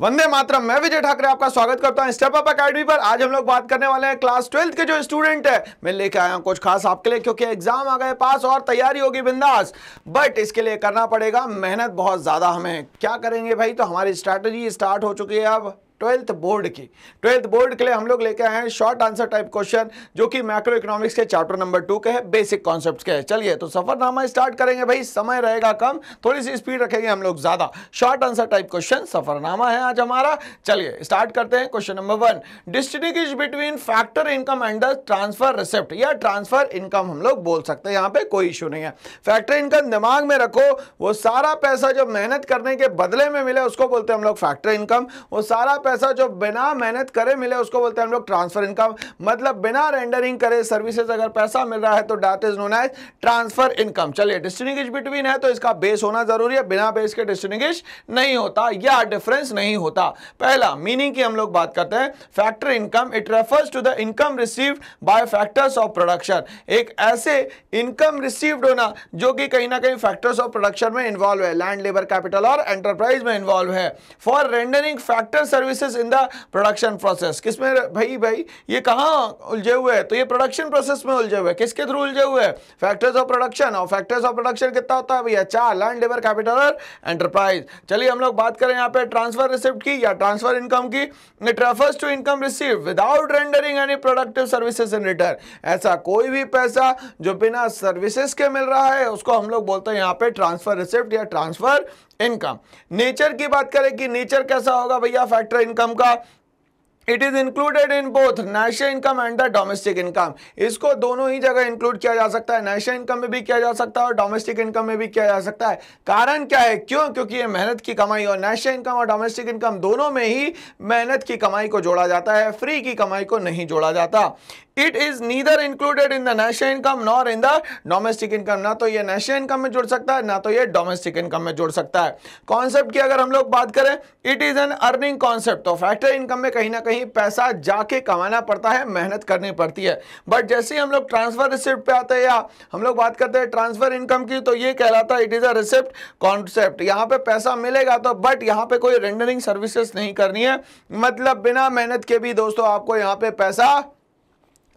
वंदे मातरम मैं विजय ठाकरे आपका स्वागत करता हूं स्टेप अप एकेडमी पर आज हम लोग बात करने वाले हैं क्लास ट्वेल्थ के जो स्टूडेंट है मैं लेके आया हूं कुछ खास आपके लिए क्योंकि एग्जाम आ गए पास और तैयारी होगी बिंदास बट इसके लिए करना पड़ेगा मेहनत बहुत ज़्यादा हमें क्या करेंगे भाई तो हमारी स्ट्रैटेजी स्टार्ट हो चुकी है अब ट्वेल्थ बोर्ड की ट्वेल्थ बोर्ड के लिए हम लोग लेके आए हैं शॉर्ट आंसर टाइप क्वेश्चन जो कि मैक्रो इकोनॉमिक्स के चैप्टर नंबर टू के है बेसिक कॉन्सेप्ट के है चलिए तो सफरनामा स्टार्ट करेंगे भाई समय रहेगा कम थोड़ी सी स्पीड रखेंगे हम लोग ज़्यादा शॉर्ट आंसर टाइप क्वेश्चन सफरनामा है आज हमारा चलिए स्टार्ट करते हैं question number one district is between factor income and the transfer receipt या ट्रांसफर इनकम हम लोग बोल सकते हैं यहाँ पे कोई इशू नहीं है फैक्टर इनकम दिमाग में रखो वो सारा पैसा जो मेहनत करने के बदले में मिले उसको बोलते हैं हम लोग फैक्टर इनकम वो सारा पैसा जो बिना मेहनत करे मिले उसको बोलते हैं हम लोग ट्रांसफर इनकम मतलब बिना रेंडरिंग करे सर्विसेज अगर पैसा मिल रहा है तो that is known as transfer income चलिए डिस्टिंग्विश बिटवीन है तो इसका बेस होना जरूरी है बिना बेस के डिस्टिंग्विश नहीं होता या डिफरेंस नहीं होता पहला मीनिंग की हम लोग बात करते हैं factor income it refers to the income received by factors of production एक ऐसे इनकम रिसीव्ड होना जो कि कहीं ना कहीं फैक्टर्स ऑफ प्रोडक्शन में इन्वॉल्व है लैंड लेबर कैपिटल और एंटरप्राइज में इन्वॉल्व है for rendering factor service differences in the production process किसमें भाई भाई ये कहाँ उलझे हुए हैं तो ये प्रोडक्शन प्रोसेस में उलझे हुए हैं किसके थ्रू उलझे हुए हैं फैक्टर्स ऑफ प्रोडक्शन और फैक्टर्स ऑफ प्रोडक्शन कितना होता है भैया चार लैंड लेबर कैपिटल और एंटरप्राइज चलिए हम लोग बात करें यहाँ पे ट्रांसफर रिसिप्ट की या ट्रांसफर इनकम की it refers to income receive without rendering any productive services in return ऐसा कोई भी पैसा जो बिना सर्विसेज के मिल रहा है उसको हम लोग बोलते हैं यहाँ पे ट्रांसफर रिसिप्ट या ट्रांसफर इनकम नेचर की बात करें कि नेचर कैसा होगा भैया फैक्टर इनकम का it is included in both national income and the domestic income इसको दोनों ही जगह इंक्लूड किया जा सकता है नेशनल इनकम में भी किया जा सकता है और डोमेस्टिक इनकम में भी किया जा सकता है कारण क्या है क्यों क्योंकि ये मेहनत की कमाई और नेशनल इनकम और डोमेस्टिक इनकम दोनों में ही मेहनत की कमाई को जोड़ा जाता है फ्री की कमाई को नहीं जोड़ा जाता it is neither included in the national income nor in the domestic income ना तो ये नेशनल इनकम में जुड़ सकता है ना तो ये डोमेस्टिक इनकम में जुड़ सकता है कॉन्सेप्ट की अगर हम लोग बात करें it is an earning concept तो फैक्ट्री इनकम में कहीं ना कहीं पैसा जाके कमाना पड़ता है मेहनत करनी पड़ती है बट जैसे हम लोग ट्रांसफर रिसिप्ट पे आते हैं या हम लोग बात करते हैं ट्रांसफर इनकम की तो ये कहलाता है it is a receipt concept यहाँ पे पैसा मिलेगा तो बट यहाँ पे कोई रेंडरिंग सर्विसेस नहीं करनी है मतलब बिना मेहनत के भी दोस्तों आपको यहाँ पे पैसा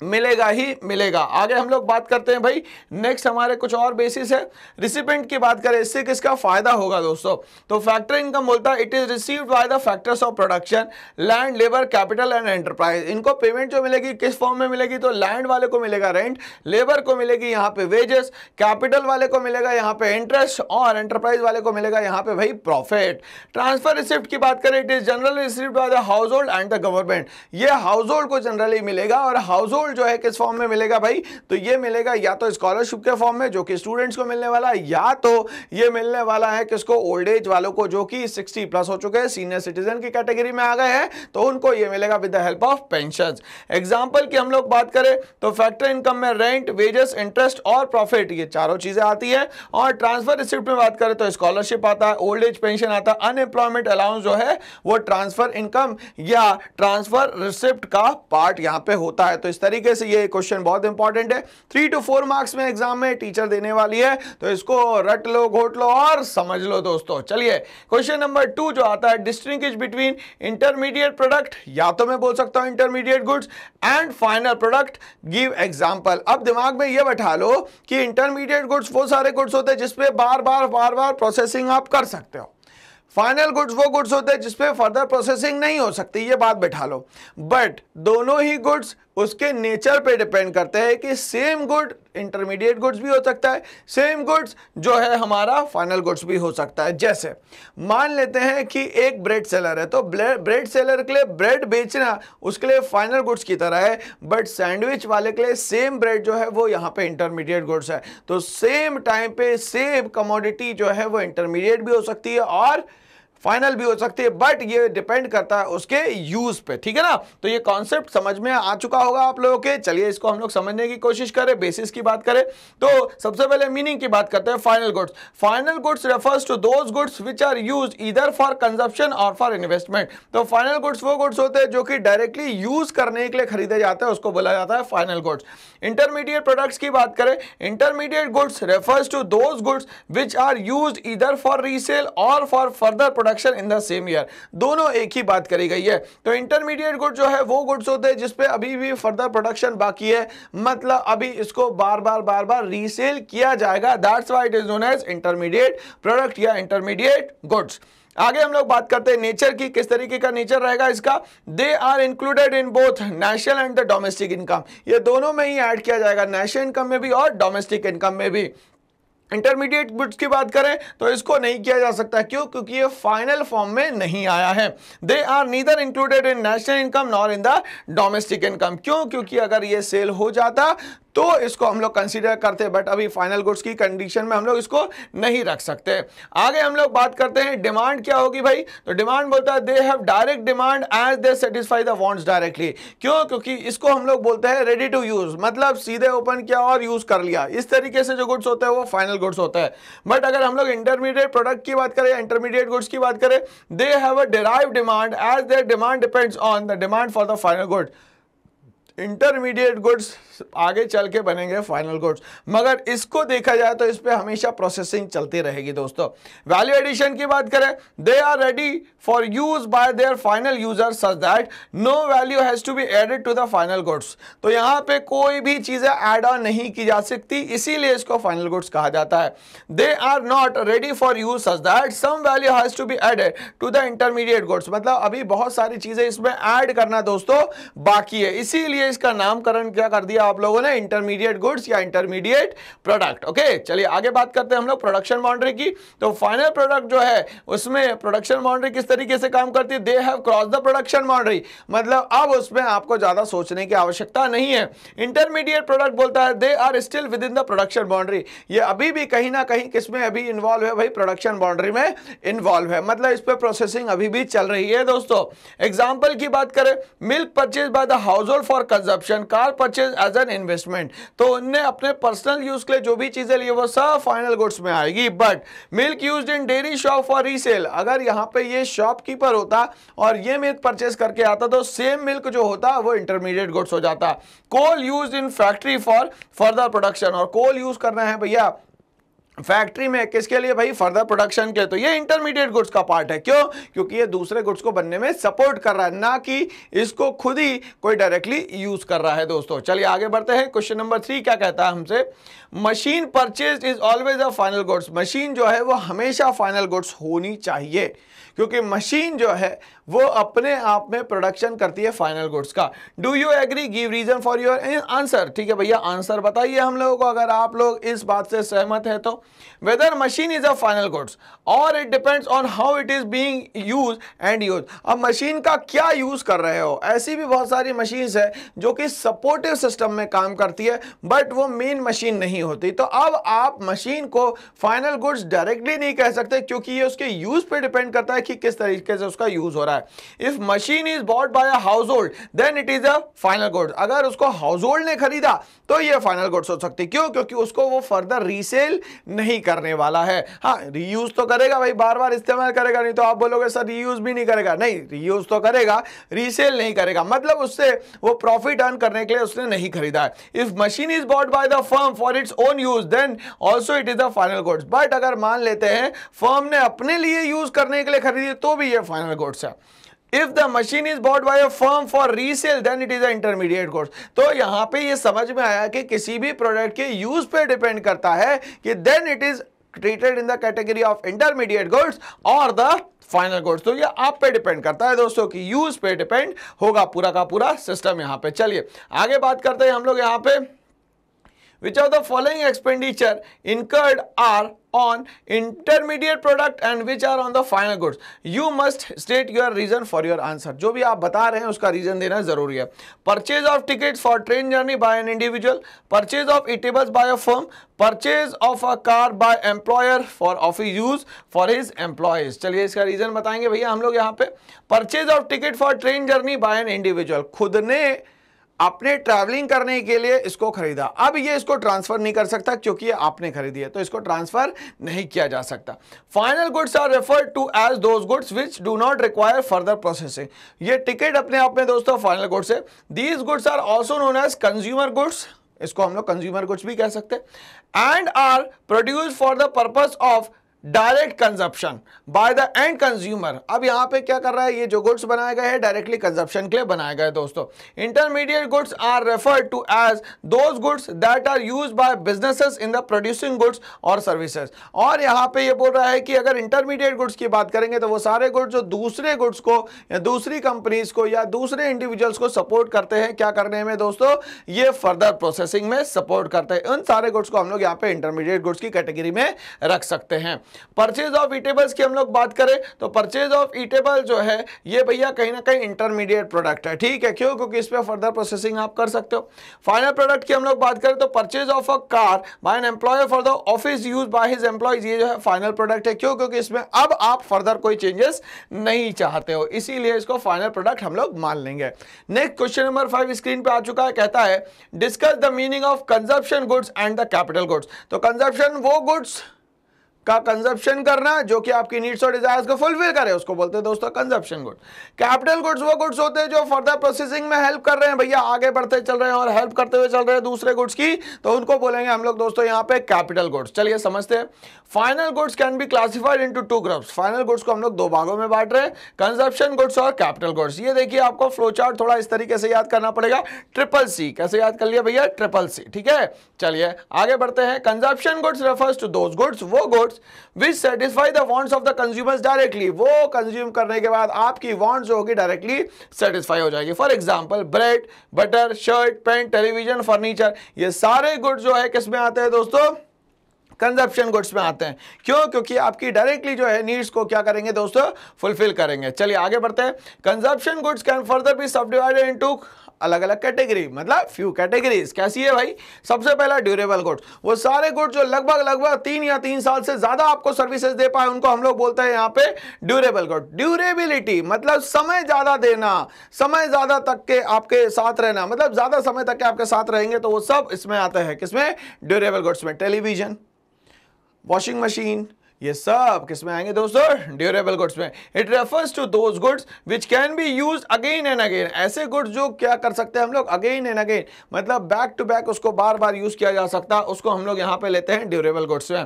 मिलेगा ही मिलेगा आगे हम लोग बात करते हैं भाई नेक्स्ट हमारे कुछ और बेसिस है रिसिपेंट की बात करें इससे किसका फायदा होगा दोस्तों तो फैक्टर इनकम बोलता है it is received by the factors of production land labour capital and enterprise इनको पेमेंट जो मिलेगी किस फॉर्म में मिलेगी तो लैंड वाले को मिलेगा रेंट लेबर को मिलेगी यहाँ पे वेजेस कैपिटल वाले को मिलेगा यहाँ पे इंटरेस्ट और एंटरप्राइज वाले को मिलेगा यहाँ पे भाई प्रॉफिट ट्रांसफर रिसिप्ट की बात करें it is generally receipt by the household and the government ये हाउस होल्ड को जनरली मिलेगा और हाउस होल्ड गोल्ड जो है किस फॉर्म में मिलेगा भाई तो ये मिलेगा या तो स्कॉलरशिप के फॉर्म में जो कि स्टूडेंट्स को मिलने वाला है या तो ये मिलने वाला है किसको ओल्ड एज वालों को जो कि 60 प्लस हो चुके हैं सीनियर सिटीजन की कैटेगरी में आ गए हैं तो उनको ये मिलेगा with the help of pension example की हम लोग बात करें तो फैक्टर इनकम में रेंट वेजेस इंटरेस्ट और प्रॉफिट ये चारों चीजें आती है और ट्रांसफर रिसिप्ट में बात करें तो स्कॉलरशिप आता है ओल्ड एज पेंशन आता है अनएम्प्लॉयमेंट अलाउंस जो है वो ट्रांसफर इनकम या ट्रांसफर रिसिप्ट का पार्ट यहां पे होता है तो इस तरीके तरीके से ये क्वेश्चन बहुत इंपॉर्टेंट है थ्री टू फोर मार्क्स में एग्जाम में टीचर देने वाली है तो इसको रट लो घोट लो और समझ लो दोस्तों चलिए क्वेश्चन नंबर टू जो आता है डिस्टिंग बिटवीन इंटरमीडिएट प्रोडक्ट या तो मैं बोल सकता हूं intermediate goods and final product give example अब दिमाग में यह बैठा लो कि इंटरमीडिएट गुड्स वो सारे गुड्स होते हैं जिसपे बार बार बार बार प्रोसेसिंग आप कर सकते हो फाइनल गुड्स वो गुड्स होते हैं जिसपे फर्दर प्रोसेसिंग नहीं हो सकती ये बात बैठा लो बट दोनों ही गुड्स उसके नेचर पे डिपेंड करते हैं कि सेम गुड इंटरमीडिएट गुड्स भी हो सकता है सेम गुड्स जो है हमारा फाइनल गुड्स भी हो सकता है जैसे मान लेते हैं कि एक ब्रेड सेलर है तो ब्रेड सेलर के लिए ब्रेड बेचना उसके लिए फाइनल गुड्स की तरह है बट सैंडविच वाले के लिए सेम ब्रेड जो है वो यहाँ पे इंटरमीडिएट गुड्स है तो सेम टाइम पे सेम कमोडिटी जो है वो इंटरमीडिएट भी हो सकती है और फाइनल भी हो सकती है बट ये डिपेंड करता है उसके यूज पे ठीक है ना तो ये कॉन्सेप्ट समझ में आ चुका होगा आप लोगों के चलिए इसको हम लोग समझने की कोशिश करें बेसिस की बात करें तो सबसे पहले मीनिंग की बात करते हैं final goods final goods refers to those goods which are use either for consumption और फॉर इन्वेस्टमेंट तो फाइनल गुड्स वो गुड्स होते हैं जो कि डायरेक्टली यूज करने के लिए खरीदे जाते हैं उसको बोला जाता है फाइनल गुड्स इंटरमीडिएट प्रोडक्ट्स की बात करें intermediate goods refers to those goods which are use either for resale और for further product production in the same year दोनों एक ही बात करी गई है तो इंटरमीडिएट गुड जो है वो गुड्स होते हैं जिसपे अभी भी फर्दर प्रोडक्शन बाकी है मतलब अभी इसको बार बार बार बार रीसेल किया जाएगा that's why it is known as intermediate product या इंटरमीडिएट गुड्स आगे हम लोग बात करते हैं नेचर की किस तरीके का नेचर रहेगा इसका they are included in both national and the domestic income ये दोनों में ही ऐड किया जाएगा नेशनल इनकम में भी और डोमेस्टिक इनकम में भी इंटरमीडिएट गुड्स की बात करें तो इसको नहीं किया जा सकता क्यों क्योंकि ये फाइनल फॉर्म में नहीं आया है they are neither included in national income nor in the domestic income क्यों क्योंकि अगर ये सेल हो जाता तो इसको हम लोग कंसिडर करते बट अभी फाइनल गुड्स की कंडीशन में हम लोग इसको नहीं रख सकते आगे हम लोग बात करते हैं डिमांड क्या होगी भाई तो डिमांड बोलता है they have direct demand as they satisfy the wants directly क्यों क्योंकि इसको हम लोग बोलते हैं रेडी टू यूज मतलब सीधे ओपन किया और यूज कर लिया इस तरीके से जो गुड्स होते हैं वो फाइनल गुड्स होता है बट अगर हम लोग इंटरमीडिएट प्रोडक्ट की बात करें इंटरमीडिएट गुड्स की बात करें they have a derive demand as their demand depends on the demand for the final good intermediate goods आगे चल के बनेंगे फाइनल गुड्स मगर इसको देखा जाए तो इस पर हमेशा प्रोसेसिंग चलती रहेगी दोस्तों वैल्यू एडिशन की बात करें they are ready for use by their final user such that no value has to be added to the final goods तो यहाँ पे कोई भी चीज़ें एड ऑन नहीं की जा सकती इसीलिए इसको फाइनल गुड्स कहा जाता है they are not ready for use such that some value has to be added to the intermediate goods मतलब अभी बहुत सारी चीज़ें इसमें ऐड करना दोस्तों बाकी है इसीलिए इसका नामकरण क्या कर दिया आप लोगों ने इंटरमीडिएट गुड्स या इंटरमीडिएट प्रोडक्ट ओके चलिए आगे बात करते हैं हम लोग प्रोडक्शन बाउंड्री की तो फाइनल प्रोडक्ट जो है उसमें प्रोडक्शन बाउंड्री किस तरीके से काम करती है they have cross the production boundary मतलब अब उसमें आपको ज़्यादा सोचने की आवश्यकता नहीं है इंटरमीडिएट प्रोडक्ट बोलता है they are still within the production boundary ये अभी भी कहीं ना कहीं किसमें अभी इन्वॉल्व है भाई प्रोडक्शन बाउंड्री में इन्वॉल्व है मतलब इस पर प्रोसेसिंग अभी भी चल रही है दोस्तों एग्जाम्पल की बात करें milk purchase by the household for consumption car purchase as an investment तो उनने अपने पर्सनल यूज के लिए जो भी चीजें ली वो सब फाइनल गुड्स में आएगी but milk use in dairy shop for resale अगर यहाँ पे ये शॉपकीपर होता और ये मिल्क परचेस करके आता तो सेम मिल्क जो होता वो इंटरमीडिएट गुड्स हो जाता coal use in factory for further production और कोल यूज करना है भैया फैक्ट्री में किसके लिए भाई फर्दर प्रोडक्शन के तो ये इंटरमीडिएट गुड्स का पार्ट है क्यों क्योंकि ये दूसरे गुड्स को बनने में सपोर्ट कर रहा है ना कि इसको खुद ही कोई डायरेक्टली यूज कर रहा है दोस्तों चलिए आगे बढ़ते हैं क्वेश्चन नंबर थ्री क्या कहता है हमसे machine purchase is always a final goods machine जो है वो हमेशा फाइनल गुड्स होनी चाहिए क्योंकि मशीन जो है वो अपने आप में प्रोडक्शन करती है फाइनल गुड्स का do you agree give reason for your answer ठीक है भैया आंसर बताइए हम लोगों को अगर आप लोग इस बात से सहमत है तो whether machine is a final goods और it depends on how it is being use and use अब मशीन का क्या यूज कर रहे हो ऐसी भी बहुत सारी मशीन है जो कि सपोर्टिव सिस्टम में काम करती है बट वो मेन मशीन नहीं होती तो अब आप मशीन को फाइनल गुड्स डायरेक्टली नहीं कह सकते क्योंकि ये उसके यूज पे डिपेंड करता है कि किस तरीके से उसका यूज हो रहा है है if machine is bought by a household then it is a final good अगर उसको हाउस होल्ड ने खरीदा तो ये फाइनल गुड्स हो सकती क्यों क्योंकि उसको वो फर्दर रीसेल नहीं करने वाला है हाँ रीयूज तो करेगा भाई बार बार इस्तेमाल करेगा नहीं तो आप बोलोगे सर रीयूज भी नहीं करेगा नहीं रीयूज तो करेगा रीसेल नहीं करेगा मतलब उससे वो प्रॉफिट अर्न करने के लिए उसने नहीं खरीदा है if machine is bought by the firm for its own use then also it is the final goods but अगर मान लेते हैं फर्म ने अपने लिए यूज करने के लिए खरीदी तो भी ये फाइनल गुड्स है If the machine is bought by a firm for resale then it is an intermediate course तो यहाँ पे ये समझ में आया कि किसी भी प्रोडक्ट के यूज पे डिपेंड करता है कि then it is treated in the category of intermediate goods और द फाइनल गुड्स तो ये आप पे डिपेंड करता है दोस्तों कि यूज पे डिपेंड होगा पूरा का पूरा सिस्टम यहाँ पे चलिए आगे बात करते हैं हम लोग यहाँ पे which of the following expenditure incurred are on intermediate product and which are on the final goods you must state your reason for your answer jo bhi aap bata rahe hain uska reason dena zaruri hai purchase of tickets for train journey by an individual purchase of eatables by a firm purchase of a car by employer for office use for his employees chaliye iska reason batayenge bhaiya hum log yahan pe purchase of ticket for train journey by an individual khud ne अपने travelling करने के लिए इसको खरीदा अब ये इसको transfer नहीं कर सकता क्योंकि ये आपने खरीदी है तो इसको ट्रांसफर नहीं किया जा सकता final goods are referred to as those goods which do not require further processing ये टिकट अपने आप में दोस्तों फाइनल गुड्स है these goods are also known as consumer goods इसको हम लोग कंज्यूमर गुड्स भी कह सकते हैं and are produce for the purpose of direct consumption by the end consumer अब यहाँ पे क्या कर रहा है ये जो गुड्स बनाए गए हैं डायरेक्टली कंजप्शन के लिए बनाए गए दोस्तों intermediate goods are referred to as those goods that are use by businesses in the producing goods और सर्विसेज और यहाँ पे ये बोल रहा है कि अगर इंटरमीडिएट गुड्स की बात करेंगे तो वो सारे गुड्स जो दूसरे गुड्स को या दूसरी कंपनीज को या दूसरे इंडिविजुअल्स को सपोर्ट करते हैं क्या करने में दोस्तों ये फर्दर प्रोसेसिंग में सपोर्ट करते हैं उन सारे गुड्स को हम लोग यहाँ पे इंटरमीडिएट गुड्स की कैटेगरी में रख सकते हैं परचेज ऑफ ईटेबल्स की हम लोग बात करें तो परचेज ऑफ ईटेबल जो है ये भैया कहीं ना कहीं इंटरमीडिएट प्रोडक्ट है ठीक है क्यों क्योंकि इस पर फर्दर प्रोसेसिंग आप कर सकते हो फाइनल प्रोडक्ट की हम लोग बात करें तो purchase of a car by an employer for the office use by his employees ये जो है फाइनल प्रोडक्ट है क्यों क्योंकि इसमें अब आप फर्दर कोई चेंजेस नहीं चाहते हो इसीलिए इसको फाइनल प्रोडक्ट हम लोग मान लेंगे next question number five screen पर आ चुका है कहता है discuss the meaning of consumption goods and the capital goods तो कंजप्शन वो गुड्स का कंजप्शन करना जो कि आपकी नीड्स और डिजायर्स को फुलफिल करे उसको बोलते हैं दोस्तों कंजप्शन गुड कैपिटल गुड्स वो गुड्स होते हैं जो फर्दर प्रोसेसिंग में हेल्प कर रहे हैं भैया आगे बढ़ते चल रहे हैं और हेल्प करते हुए चल रहे हैं दूसरे गुड्स की तो उनको बोलेंगे हम लोग दोस्तों यहाँ पे कैपिटल गुड्स चलिए समझते हैं final goods can be classified into two groups final goods को हम लोग दो भागों में बांट रहे हैं कंजप्शन गुड्स और कैपिटल गुड्स ये देखिए आपको फ्लो चार्ट थोड़ा इस तरीके से याद करना पड़ेगा ट्रिपल सी कैसे याद कर लिया भैया ट्रिपल सी ठीक है चलिए आगे बढ़ते हैं consumption goods refers to those goods वो goods goods which satisfy the wants of the consumers directly वो कंज्यूम करने के बाद आपकी वॉन्ट्स जो होगी डायरेक्टली सेटिस्फाई हो जाएगी for example bread butter shirt pant television furniture ये सारे गुड्स जो है किसमें आते हैं दोस्तों कंजप्शन गुड्स में आते हैं क्यों क्योंकि आपकी डायरेक्टली जो है नीड्स को क्या करेंगे दोस्तों फुलफिल करेंगे चलिए आगे बढ़ते हैं consumption goods can further be subdivided into अलग अलग कैटेगरी मतलब फ्यू कैटेगरीज कैसी है भाई सबसे पहला ड्यूरेबल गुड्स वो सारे गुड्स जो लगभग लगभग तीन या तीन साल से ज्यादा आपको सर्विसेज दे पाए उनको हम लोग बोलते हैं यहाँ पे ड्यूरेबल गुड ड्यूरेबिलिटी मतलब समय ज्यादा देना समय ज्यादा तक के आपके साथ रहना मतलब ज्यादा समय तक के आपके साथ रहेंगे तो वो सब इसमें आता है किसमें ड्यूरेबल गुड्स में टेलीविजन वॉशिंग मशीन ये सब किस में आएंगे दोस्तों ड्यूरेबल गुड्स में it refers to those goods which can be use again and again ऐसे गुड्स जो क्या कर सकते हैं हम लोग अगेन एंड अगेन मतलब बैक टू बैक उसको बार बार यूज किया जा सकता है उसको हम लोग यहाँ पे लेते हैं ड्यूरेबल गुड्स में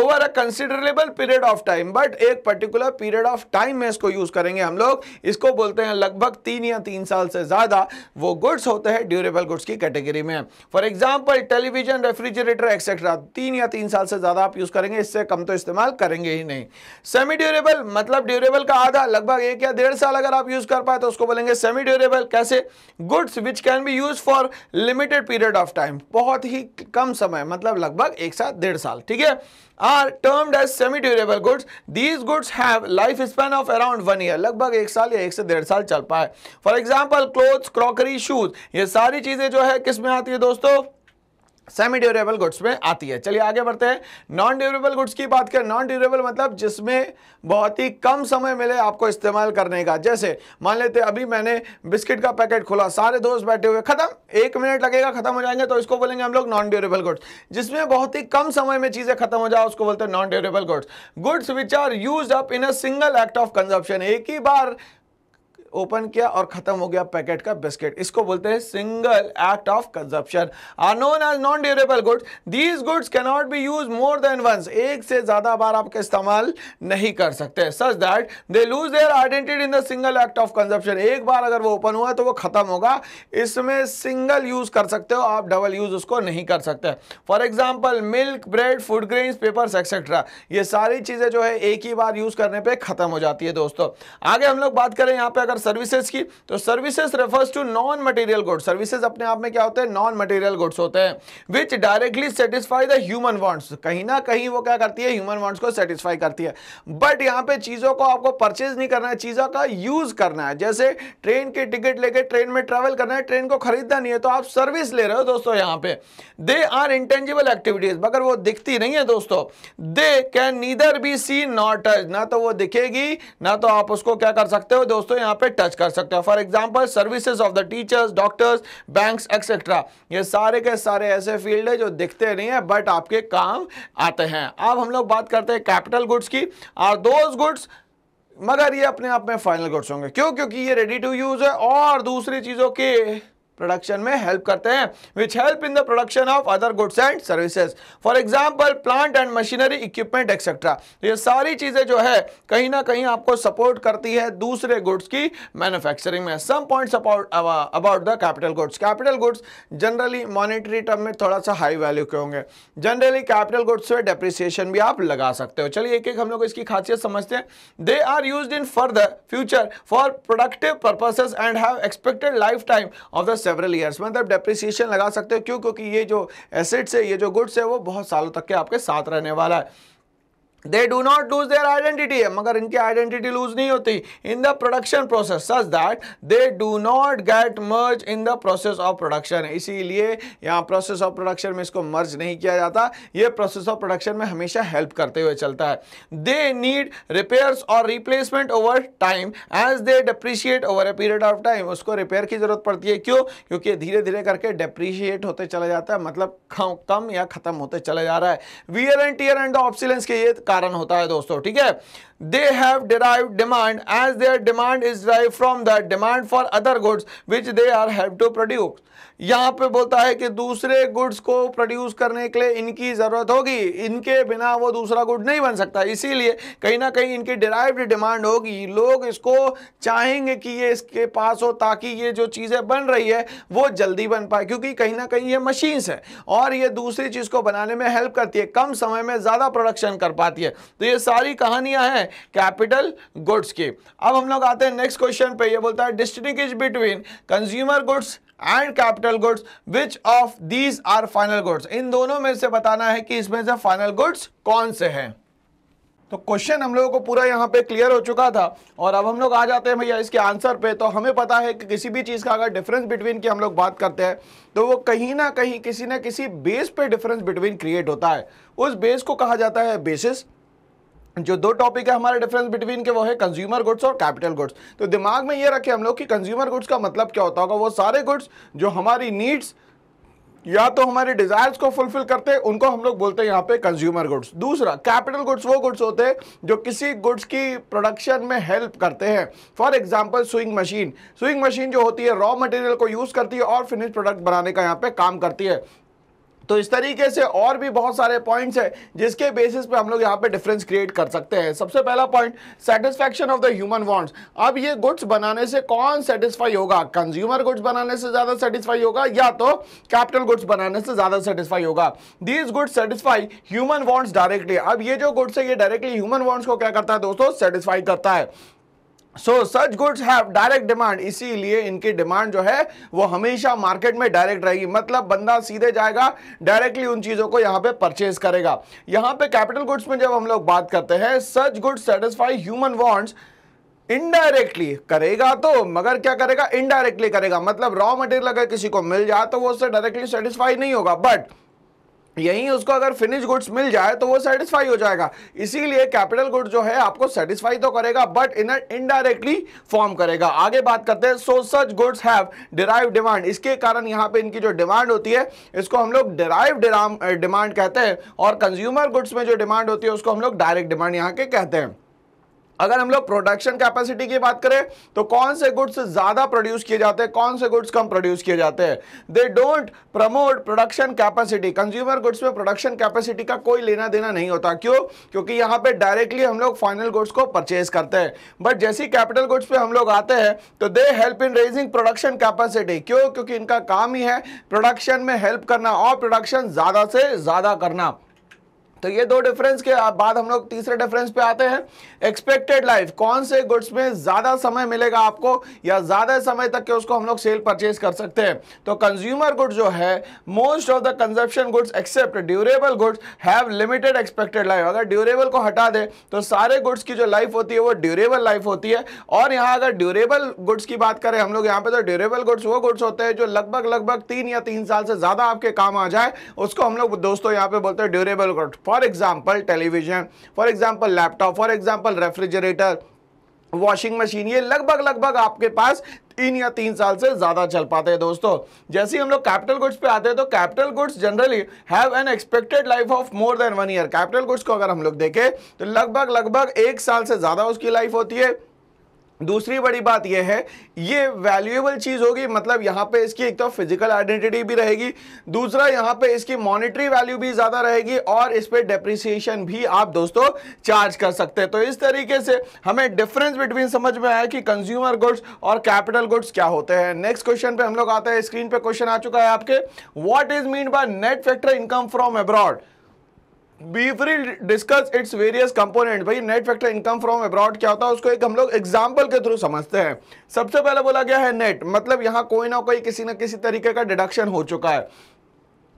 over a considerable period of time but एक पर्टिकुलर पीरियड ऑफ टाइम में इसको यूज करेंगे हम लोग इसको बोलते हैं लगभग तीन या तीन साल से ज्यादा वो गुड्स होते हैं ड्यूरेबल गुड्स की कैटेगरी में for example television refrigerator etcetera तीन या तीन साल से ज्यादा आप यूज करेंगे इससे कम तो इस्तेमाल करेंगे ही नहीं सेमी ड्यूरेबल मतलब ड्यूरेबल का आधा लगभग एक या डेढ़ साल अगर आप यूज कर पाए तो उसको बोलेंगे सेमी ड्यूरेबल कैसे goods which can be use for limited period of time बहुत ही कम समय मतलब लगभग एक साथ डेढ़ साल ठीक है are termed as semi durable goods these goods have life span of around one year लगभग एक साल या एक से डेढ़ साल चल पाए for example clothes crockery shoes ये सारी चीजें जो है किस में आती है दोस्तों सेमी ड्यूरेबल गुड्स में आती है चलिए आगे बढ़ते हैं नॉन ड्यूरेबल गुड्स की बात करें नॉन ड्यूरेबल मतलब जिसमें बहुत ही कम समय मिले आपको इस्तेमाल करने का जैसे मान लेते अभी मैंने बिस्किट का पैकेट खोला सारे दोस्त बैठे हुए खत्म एक मिनट लगेगा खत्म हो जाएंगे तो इसको बोलेंगे हम लोग नॉन ड्यूरेबल गुड्स जिसमें बहुत ही कम समय में चीज़ें खत्म हो जाए उसको बोलते हैं non durable goods goods which are use up in a single act of consumption एक ही बार ओपन किया और खत्म हो गया पैकेट का बिस्किट इसको बोलते हैं single act of consumption are known as non durable goods these goods cannot be use more than once एक से ज्यादा बार आप इस्तेमाल नहीं कर सकते such that they lose their identity in the single act of consumption एक बार अगर वो ओपन हुआ तो वो खत्म होगा इसमें सिंगल यूज कर सकते हो आप डबल यूज उसको नहीं कर सकते for example milk bread food grains papers etcetera ये सारी चीजें जो है एक ही बार यूज करने पर खत्म हो जाती है दोस्तों आगे हम लोग बात करें यहाँ पे अगर सर्विसेज की तो services refers to non material goods services अपने आप में क्या होते हैं नॉन मटेरियल गुड्स होते हैं which directly satisfy the human wants कहीं ना कहीं वो क्या करती है ह्यूमन वांट्स को सेटिस्फाई करती है बट यहां पे चीज़ों को आपको परचेज नहीं करना है चीज़ों का यूज़ करना है जैसे ट्रेन के टिकट लेके ट्रेन में ट्रैवल करना है ट्रेन को खरीदना नहीं है तो आप सर्विस ले रहे हो दोस्तों यहां पे दे आर इंटेंजिबल एक्टिविटीज मगर वो दिखती नहीं है दोस्तों they can neither be see not touch ना तो वो दिखेगी ना तो आप उसको क्या कर सकते हो दोस्तों यहां पे टच कर सकते हो for example services of the teachers doctors banks etcetera ये सारे के सारे ऐसे फील्ड है जो दिखते नहीं है बट आपके काम आते हैं अब हम लोग बात करते हैं कैपिटल गुड्स की और दोज गुड्स मगर ये अपने आप में फाइनल गुड्स होंगे क्यों क्योंकि ये रेडी टू यूज है और दूसरी चीज़ों के प्रोडक्शन में हेल्प करते हैं which help in the production of other goods and services for example plant and machinery equipment etcetera ये सारी चीज़ें जो है कहीं ना कहीं आपको सपोर्ट करती है दूसरे गुड्स की मैन्युफैक्चरिंग में some point about the capital goods capital goods generally monetary term में थोड़ा सा हाई वैल्यू के होंगे जनरली कैपिटल गुड्स में डेप्रिसिएशन भी आप लगा सकते हो चलिए एक एक हम लोग इसकी खासियत समझते हैं they are use in further future for productive purposes and have expected life time of the several years मतलब डेप्रिसिएशन लगा सकते हो क्यों क्योंकि ये जो एसेट्स है ये जो गुड्स है वो बहुत सालों तक के आपके साथ रहने वाला है they do not lose their identity मगर इनकी आइडेंटिटी लूज नहीं होती in the production process such that they do not get merge in the process of production इसीलिए यहाँ प्रोसेस ऑफ प्रोडक्शन में इसको मर्ज नहीं किया जाता ये प्रोसेस ऑफ प्रोडक्शन में हमेशा हेल्प करते हुए चलता है दे नीड रिपेयर और replacement over time as they depreciate over a period of time उसको रिपेयर की जरूरत पड़ती है क्यों क्योंकि धीरे धीरे करके डिप्रिशिएट होते चला जाता है मतलब कम या खत्म होते चला जा रहा है wear and tear and obsolescence के ये कारण होता है दोस्तों ठीक है they have derived demand as their demand is derived from the demand for other goods which they are have to produce यहाँ पे बोलता है कि दूसरे गुड्स को प्रोड्यूस करने के लिए इनकी ज़रूरत होगी इनके बिना वो दूसरा गुड नहीं बन सकता इसीलिए कहीं ना कहीं इनकी डिराइव्ड डिमांड होगी लोग इसको चाहेंगे कि ये इसके पास हो ताकि ये जो चीज़ें बन रही है वो जल्दी बन पाए क्योंकि कहीं ना कहीं ये मशीन्स है और ये दूसरी चीज़ को बनाने में हेल्प करती है कम समय में ज़्यादा प्रोडक्शन कर पाती है तो ये सारी कहानियाँ हैं कैपिटल गुड्स की अब हम लोग आते हैं नेक्स्ट क्वेश्चन पे ये बोलता है distinct is between consumer goods and capital goods which of these are final goods in दोनों में से बताना है कि इसमें से फाइनल गुड्स कौन से हैं तो क्वेश्चन हम लोगों को पूरा यहाँ पे क्लियर हो चुका था और अब हम लोग आ जाते हैं भैया इसके आंसर पे तो हमें पता है कि किसी भी चीज़ का अगर डिफरेंस बिटवीन की हम लोग बात करते हैं तो वो कहीं ना कहीं किसी ना किसी बेस पे डिफरेंस बिटवीन क्रिएट होता है उस बेस को कहा जाता है बेसिस जो दो टॉपिक है हमारे डिफरेंस बिटवीन के वो है कंज्यूमर गुड्स और कैपिटल गुड्स तो दिमाग में ये रखें हम लोग कि कंज्यूमर गुड्स का मतलब क्या होता होगा वो सारे गुड्स जो हमारी नीड्स या तो हमारे डिजायर्स को फुलफिल करते हैं उनको हम लोग बोलते हैं यहाँ पे कंज्यूमर गुड्स दूसरा कैपिटल गुड्स वो गुड्स होते हैं जो किसी गुड्स की प्रोडक्शन में हेल्प करते हैं for example sewing machine sewing machine जो होती है रॉ मटेरियल को यूज़ करती है और फिनिश प्रोडक्ट बनाने का यहाँ पे काम करती है तो इस तरीके से और भी बहुत सारे पॉइंट्स हैं जिसके बेसिस पे हम लोग यहाँ पे डिफरेंस क्रिएट कर सकते हैं सबसे पहला point satisfaction of the human wants अब ये गुड्स बनाने से कौन सेटिस्फाई होगा कंज्यूमर गुड्स बनाने से ज़्यादा सेटिस्फाई होगा या तो कैपिटल गुड्स बनाने से ज़्यादा सेटिस्फाई होगा these goods satisfy human wants directly अब ये जो गुड्स है ये डायरेक्टली ह्यूमन वॉन्ट्स को क्या करता है दोस्तों सेटिस्फाई करता है so such goods have direct demand इसीलिए इनकी डिमांड जो है वो हमेशा मार्केट में डायरेक्ट रहेगी मतलब बंदा सीधे जाएगा डायरेक्टली उन चीज़ों को यहां पे परचेज करेगा यहां पे कैपिटल गुड्स में जब हम लोग बात करते हैं such goods satisfy human wants indirectly करेगा तो मगर क्या करेगा इनडायरेक्टली करेगा मतलब रॉ मटेरियल अगर किसी को मिल जाए तो वो उससे डायरेक्टली सेटिस्फाई नहीं होगा बट यहीं उसको अगर फिनिश गुड्स मिल जाए तो वो सेटिस्फाई हो जाएगा इसीलिए कैपिटल गुड्स जो है आपको सेटिस्फाई तो करेगा बट इन इनडायरेक्टली फॉर्म करेगा आगे बात करते हैं so such goods have derive demand इसके कारण यहाँ पे इनकी जो डिमांड होती है इसको हम लोग डिराइव डिमांड कहते हैं और कंज्यूमर गुड्स में जो डिमांड होती है उसको हम लोग डायरेक्ट डिमांड यहाँ के कहते हैं अगर हम लोग प्रोडक्शन कैपेसिटी की बात करें तो कौन से गुड्स ज्यादा प्रोड्यूस किए जाते हैं कौन से गुड्स कम प्रोड्यूस किए जाते हैं they don't promote production capacity consumer goods में प्रोडक्शन कैपेसिटी का कोई लेना देना नहीं होता क्यों क्योंकि यहाँ पे डायरेक्टली हम लोग फाइनल गुड्स को परचेज करते हैं बट जैसे कैपिटल गुड्स पे हम लोग आते हैं तो they help in raising production capacity क्यों क्योंकि इनका काम ही है प्रोडक्शन में हेल्प करना और प्रोडक्शन ज़्यादा से ज़्यादा करना तो ये दो डिफरेंस के बाद हम लोग तीसरे डिफरेंस पे आते हैं एक्सपेक्टेड लाइफ कौन से गुड्स में ज़्यादा समय मिलेगा आपको या ज़्यादा समय तक के उसको हम लोग सेल परचेज कर सकते हैं तो कंज्यूमर गुड्स जो है most of the consumption goods except durable goods have limited expected life अगर ड्यूरेबल को हटा दे तो सारे गुड्स की जो लाइफ होती है वो ड्यूरेबल लाइफ होती है और यहाँ अगर ड्यूरेबल गुड्स की बात करें हम लोग यहाँ पे तो ड्यूरेबल गुड्स वो गुड्स होते हैं जो लगभग लगभग तीन या तीन साल से ज़्यादा आपके काम आ जाए उसको हम लोग दोस्तों यहाँ पे बोलते हैं durable goods for example television for example laptop for example refrigerator washing machine ये लगभग लगभग आपके पास तीन या तीन साल से ज़्यादा चल पाते हैं दोस्तों जैसे ही हम लोग कैपिटल गुड्स पे आते हैं तो capital goods generally have an expected life of more than one year capital goods को अगर हम लोग देखें तो लगभग लगभग एक साल से ज़्यादा उसकी लाइफ होती है दूसरी बड़ी बात यह है ये वैल्यूएबल चीज़ होगी मतलब यहां पे इसकी एक तो फिजिकल आइडेंटिटी भी रहेगी दूसरा यहाँ पे इसकी मॉनेटरी वैल्यू भी ज़्यादा रहेगी और इस पर डेप्रिसिएशन भी आप दोस्तों चार्ज कर सकते हैं तो इस तरीके से हमें डिफरेंस बिटवीन समझ में आया कि कंज्यूमर गुड्स और कैपिटल गुड्स क्या होते हैं नेक्स्ट क्वेश्चन पे हम लोग आते हैं स्क्रीन पे क्वेश्चन आ चुका है आपके what is mean by net factor income from abroad be discuss its various component भाई net factor income from abroad क्या होता है उसको एक हम लोग एग्जाम्पल के थ्रू समझते हैं सबसे पहले बोला गया है नेट मतलब यहाँ कोई ना कोई किसी ना किसी तरीके का डिडक्शन हो चुका है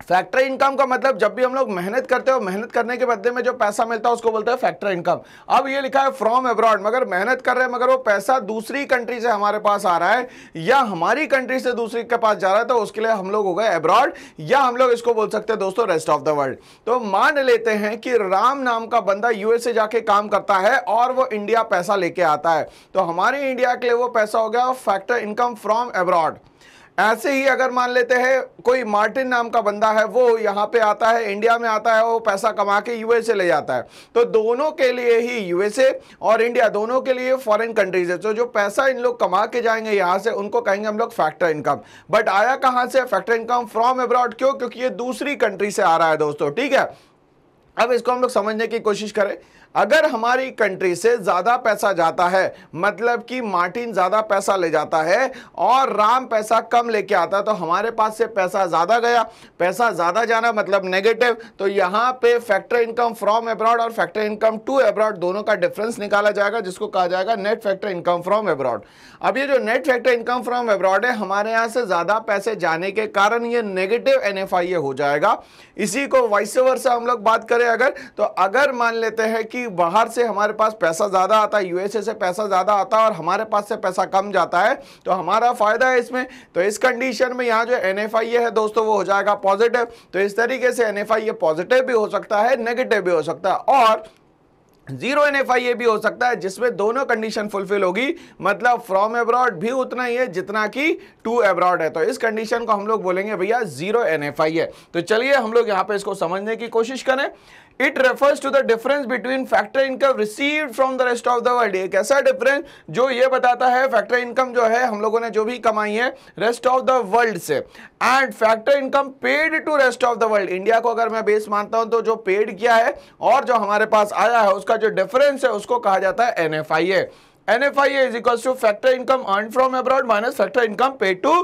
फैक्टर इनकम का मतलब जब भी हम लोग मेहनत करते हो मेहनत करने के बदले में जो पैसा मिलता है उसको बोलते हैं फैक्टर इनकम अब ये लिखा है फ्रॉम अब्रॉड मगर मेहनत कर रहे हैं मगर वो पैसा दूसरी कंट्री से हमारे पास आ रहा है या हमारी कंट्री से दूसरी के पास जा रहा है तो उसके लिए हम लोग हो गए अब्रॉड या हम लोग इसको बोल सकते हैं दोस्तों रेस्ट ऑफ द वर्ल्ड तो मान लेते हैं कि राम नाम का बंदा यूएसए जाके काम करता है और वो इंडिया पैसा लेके आता है तो हमारे इंडिया के लिए वो पैसा हो गया फैक्टर इनकम फ्रॉम अब्रॉड ऐसे ही अगर मान लेते हैं कोई मार्टिन नाम का बंदा है वो यहाँ पे आता है इंडिया में आता है वो पैसा कमा के यूएसए ले जाता है तो दोनों के लिए ही यूएसए और इंडिया दोनों के लिए फॉरेन कंट्रीज है तो जो पैसा इन लोग कमा के जाएंगे यहाँ से उनको कहेंगे हम लोग फैक्टर इनकम बट आया कहाँ से फैक्टर इनकम फ्रॉम अब्रॉड क्यों क्योंकि ये दूसरी कंट्री से आ रहा है दोस्तों ठीक है अब इसको हम लोग समझने की कोशिश करें अगर हमारी कंट्री से ज़्यादा पैसा जाता है मतलब कि मार्टिन ज़्यादा पैसा ले जाता है और राम पैसा कम लेके आता है तो हमारे पास से पैसा ज़्यादा गया पैसा ज़्यादा जाना मतलब नेगेटिव तो यहाँ पे फैक्टर इनकम फ्रॉम एब्रॉड और फैक्टर इनकम टू एब्रॉड दोनों का डिफरेंस निकाला जाएगा जिसको कहा जाएगा net factor income from abroad अब ये जो net factor income from abroad है हमारे यहाँ से ज़्यादा पैसे जाने के कारण ये नेगेटिव एन हो जाएगा इसी को वाइस वर्ष हम लोग बात करें अगर तो अगर मान लेते हैं कि बाहर से हमारे पास पैसा ज़्यादा आता है यूएसए से पैसा ज़्यादा आता है और हमारे पास से पैसा कम जाता है तो हमारा फ़ायदा है इसमें तो इस कंडीशन में यहाँ जो एन है दोस्तों वो हो जाएगा पॉजिटिव तो इस तरीके से एन ये पॉजिटिव भी हो सकता है नेगेटिव भी हो सकता है और zero N F I A भी हो सकता है जिसमें दोनों कंडीशन फुलफिल होगी मतलब फ्रॉम एब्रॉड भी उतना ही है जितना कि टू एब्रॉड है तो इस कंडीशन को हम लोग बोलेंगे भैया जीरो एन एफ आई है तो चलिए हम लोग यहाँ पे इसको समझने की कोशिश करें it refers to the difference between factor income receive from the rest of the world एक ऐसा डिफरेंस जो ये बताता है फैक्टर इनकम जो है हम लोगों ने जो भी कमाई है रेस्ट ऑफ द वर्ल्ड से and factor income paid to rest of the world India को अगर मैं बेस मानता हूं तो जो पेड किया है और जो हमारे पास आया है उसका जो डिफरेंस है उसको कहा जाता है N F I A N F I as equal to factor income earn from abroad minus factor income paid to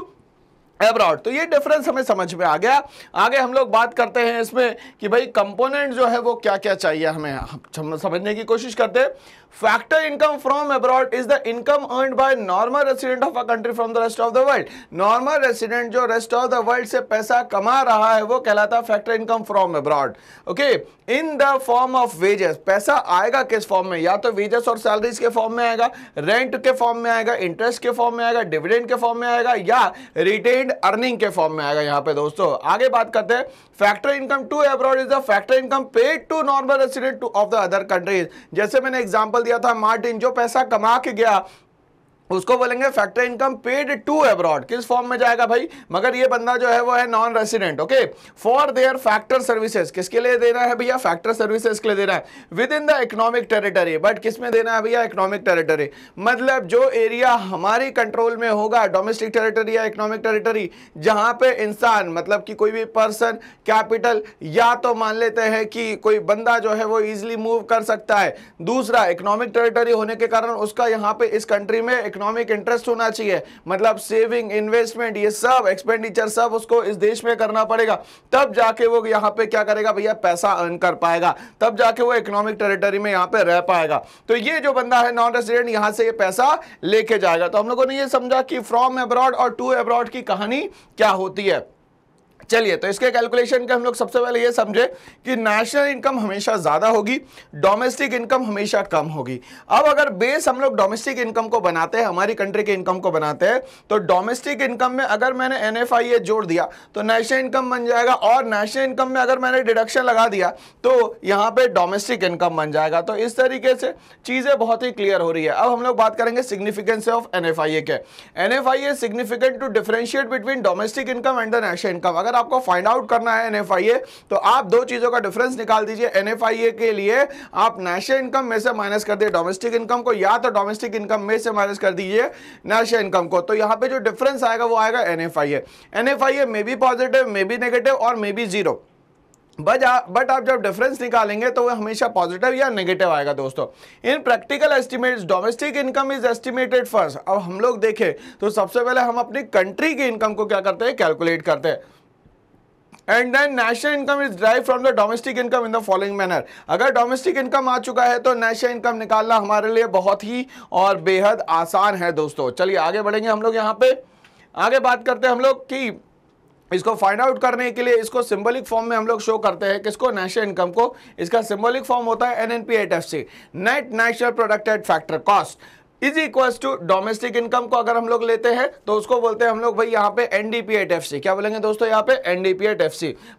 abroad तो ये डिफरेंस हमें समझ में आ गया आगे हम लोग बात करते हैं इसमें कि भाई कंपोनेंट जो है वो क्या क्या चाहिए हमें हम समझने की कोशिश करते हैं factor income from abroad is the income earn by normal resident of a country from the rest of the world normal resident जो रेस्ट ऑफ द वर्ल्ड से पैसा कमा रहा है वो कहलाता है factor income from abroad okay in the form of wages पैसा आएगा किस फॉर्म में या तो वेजेस और सैलरीज के फॉर्म में आएगा रेंट के फॉर्म में आएगा इंटरेस्ट के फॉर्म में आएगा डिविडेंड के फॉर्म में आएगा या रिटेन डिविडेंड अर्निंग के फॉर्म में आएगा यहाँ पे दोस्तों आगे बात करते हैं factor income to abroad is the factor income paid to normal resident of the other countries जैसे मैंने एग्जाम्पल दिया था मार्टिन जो पैसा कमा के गया उसको बोलेंगे factor income paid to abroad किस फॉर्म में जाएगा भाई मगर ये बंदा जो है वो है non resident okay for their factor services किसके लिए देना है भैया फैक्टर सर्विसेज के लिए देना है within the economic territory but किस में देना है भैया इकोनॉमिक टेरिटरी मतलब जो एरिया हमारी कंट्रोल में होगा डोमेस्टिक टेरिटरी या इकोनॉमिक टेरिटरी जहाँ पे इंसान मतलब कि कोई भी पर्सन कैपिटल या तो मान लेते हैं कि कोई बंदा जो है वो ईजिली मूव कर सकता है दूसरा इकोनॉमिक टेरिटरी होने के कारण उसका यहाँ पे इस कंट्री में इकोनॉमिक इंटरेस्ट होना चाहिए मतलब सेविंग इन्वेस्टमेंट ये सब एक्सपेंडिचर सब उसको इस देश में करना पड़ेगा तब जाके वो यहाँ पे क्या करेगा भैया पैसा अर्न कर पाएगा तब जाके वो इकोनॉमिक टेरिटरी में यहाँ पे रह पाएगा तो ये जो बंदा है नॉन रेसिडेंट यहाँ से ये पैसा लेके जाएगा तो हम लोगों ने ये समझा कि फ्रॉम एब्रॉड और टू एब्रॉड की कहानी क्या होती है चलिए तो इसके कैलकुलेशन के हम लोग सबसे पहले ये समझे कि नेशनल इनकम हमेशा ज़्यादा होगी डोमेस्टिक इनकम हमेशा कम होगी अब अगर बेस हम लोग डोमेस्टिक इनकम को बनाते हैं हमारी कंट्री के इनकम को बनाते हैं तो डोमेस्टिक इनकम में अगर मैंने एन जोड़ दिया तो नेशनल इनकम बन जाएगा और नेशनल इनकम में अगर मैंने डिडक्शन लगा दिया तो यहाँ पे डोमेस्टिक इनकम बन जाएगा तो इस तरीके से चीज़ें बहुत ही क्लियर हो रही है अब हम लोग बात करेंगे significance of N K N F I A significant to differentiate between domestic income and the national income अगर आपको फाइंड आउट करना है एनएफआईए तो आप दो चीज़ों का डिफरेंस निकाल दीजिए एनएफआईए के लिए आप नेशनल इनकम में से माइनस कर दिए डोमेस्टिक इनकम को या तो डोमेस्टिक इनकम में से माइनस कर दीजिए नेशनल इनकम को तो यहां पर जो डिफरेंस आएगा वो आएगा NFIA NFIA may be positive may be negative और मे बी जीरो बट आप बट आप जब डिफरेंस निकालेंगे तो वह हमेशा पॉजिटिव या नेगेटिव आएगा दोस्तों in practical estimates domestic income is estimated first अब हम लोग देखें तो सबसे पहले हम अपनी कंट्री की इनकम को क्या करते हैं कैलकुलेट करते हैं and then national income is drive from the domestic income in the following manner अगर डोमेस्टिक इनकम आ चुका है तो नेशनल इनकम निकालना हमारे लिए बहुत ही और बेहद आसान है दोस्तों चलिए आगे बढ़ेंगे हम लोग यहाँ पे आगे बात करते हैं हम लोग की इसको फाइंड आउट करने के लिए इसको सिंबॉलिक फॉर्म में हम लोग शो करते हैं किसको नेशनल इनकम को इसका सिंबॉलिक फॉर्म होता है N N P at F C net national product at factor cost is equals to domestic income को अगर हम लोग लेते हैं तो उसको बोलते हैं हम लोग भाई यहाँ पे एनडीपीएट एफ क्या बोलेंगे दोस्तों यहाँ पे NDP at F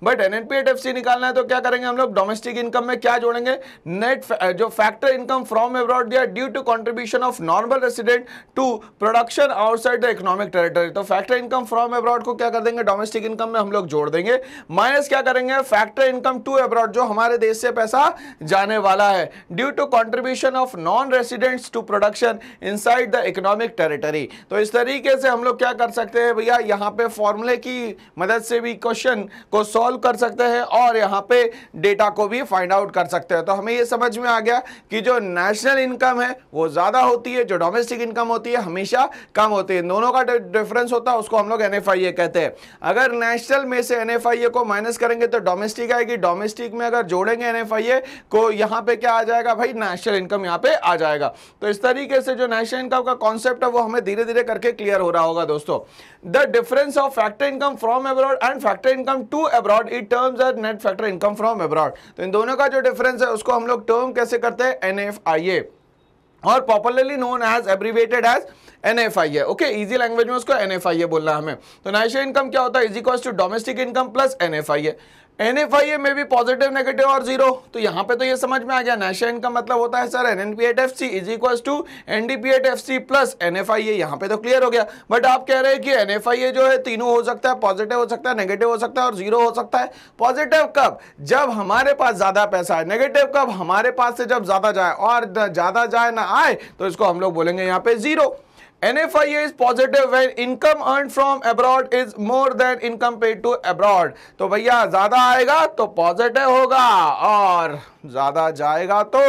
but NNP at F निकालना है तो क्या करेंगे हम लोग डोमेस्टिक इनकम में क्या जोड़ेंगे नेट जो फैक्टर इनकम फ्रॉम एब्रॉड दिया due to contribution of normal resident to production outside the economic territory तो फैक्टर इनकम फ्रॉम एब्रॉड को क्या कर देंगे डोमेस्टिक इनकम में हम लोग जोड़ देंगे माइनस क्या करेंगे फैक्टर इनकम टू एब्रॉड जो हमारे देश से पैसा जाने वाला है due to contribution of non residents to production inside the economic territory तो इस तरीके से हम लोग क्या कर सकते हैं भैया यहाँ पे फॉर्मूले की मदद से भी क्वेश्चन को सॉल्व कर सकते हैं और यहाँ पे डेटा को भी फाइंड आउट कर सकते हैं तो हमें ये समझ में आ गया कि जो नेशनल इनकम है वो ज़्यादा होती है जो डोमेस्टिक इनकम होती है हमेशा कम होती है दोनों का डिफरेंस होता है उसको हम लोग एन कहते हैं अगर नेशनल में से एन को माइनस करेंगे तो डोमेस्टिक आएगी डोमेस्टिक में अगर जोड़ेंगे एन को यहाँ पर क्या आ जाएगा भाई नेशनल इनकम यहाँ पे आ जाएगा तो इस तरीके से जो नेशनल इनकम का कॉन्सेप्ट है वो हमें धीरे धीरे करके क्लियर हो रहा होगा दोस्तों the difference of factor income from abroad and factor income to abroad it terms are net factor income from abroad तो इन दोनों का जो डिफरेंस है उसको हम लोग टर्म कैसे करते हैं एन और popularly known as abbreviated as N F I है ओके इजी लैंग्वेज में उसको एन एफ आई है बोलना हमें तो नेशनल इनकम क्या होता है easy cost to domestic income plus N F I है एन एफ आई ए में भी पॉजिटिव नेगेटिव और जीरो तो यहाँ पे तो ये समझ में आ गया नैशा का मतलब होता है sir N N P at F C is equal to N D P at F C plus N F I A यहाँ पे तो क्लियर हो गया बट आप कह रहे हैं कि एन एफ आई ए जो है तीनों हो सकता है पॉजिटिव हो सकता है नेगेटिव हो सकता है और जीरो हो सकता है पॉजिटिव कब जब हमारे पास ज़्यादा पैसा है नेगेटिव कब हमारे पास से जब ज़्यादा जाए और ज़्यादा जाए ना आए तो इसको हम लोग बोलेंगे यहाँ पे zero NFIA is positive when income earned from abroad is more than income paid to abroad. तो भैया ज़्यादा आएगा तो पॉजिटिव होगा और ज़्यादा जाएगा तो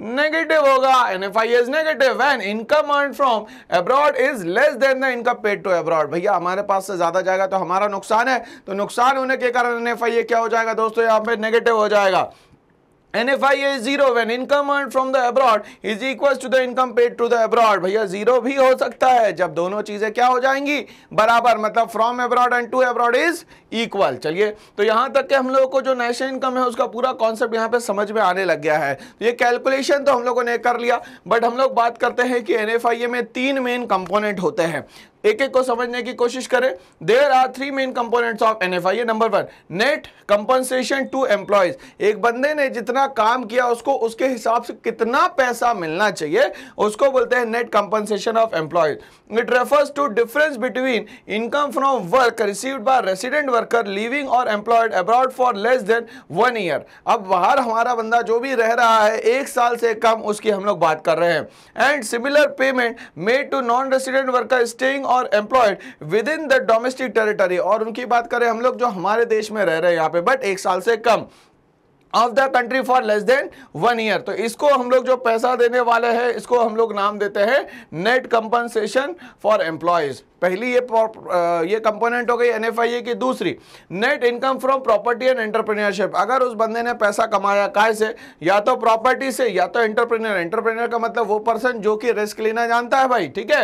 नेगेटिव होगा N F I is negative when income earn from abroad is less than the income paid to abroad भैया हमारे पास से ज़्यादा जाएगा तो हमारा नुकसान है तो नुकसान होने के कारण एन क्या हो जाएगा दोस्तों यहाँ पे नेगेटिव हो जाएगा NFI is zero when income earned from the abroad is equals to the income paid to the abroad भैया जीरो भी हो सकता है जब दोनों चीजें क्या हो जाएंगी बराबर मतलब from abroad and to abroad is equal चलिए तो यहां तक के हम लोगों को जो नेशनल इनकम है उसका पूरा कॉन्सेप्ट यहां पे समझ में आने लग गया है तो ये कैलकुलेशन तो हम लोगों ने कर लिया बट हम लोग बात करते हैं कि एन में तीन मेन कंपोनेंट होते हैं एक एक को समझने की कोशिश करें there are three main components of N F I number one net compensation to employees एक बंदे ने जितना काम किया उसको उसके हिसाब से कितना पैसा मिलना चाहिए उसको बोलते हैं net compensation of employees it refers to difference between income from work received by resident worker living और employed abroad for less than one year अब बाहर हमारा बंदा जो भी रह रहा है एक साल से कम उसकी हम लोग बात कर रहे हैं and similar payment made to non resident worker staying और और employed within the domestic territory और उनकी बात करें हम लोग जो हमारे देश में रह रहे हैं यहाँ पे बट एक साल से कम of the country for less than one year तो इसको हम लोग जो पैसा देने वाले हैं इसको हम लोग नाम देते हैं नेट कंपनसेशन फॉर एम्प्लॉयज़ पहली ये ये कंपोनेंट हो गई एनएफआईए की दूसरी net income from property and entrepreneurship अगर उस बंदे ने पैसा कमाया काय से या तो प्रॉपर्टी से या तो एंटरप्रेन्योर एंटरप्रेन्योर का मतलब वो पर्सन जो कि रिस्क लेना जानता है भाई ठीक है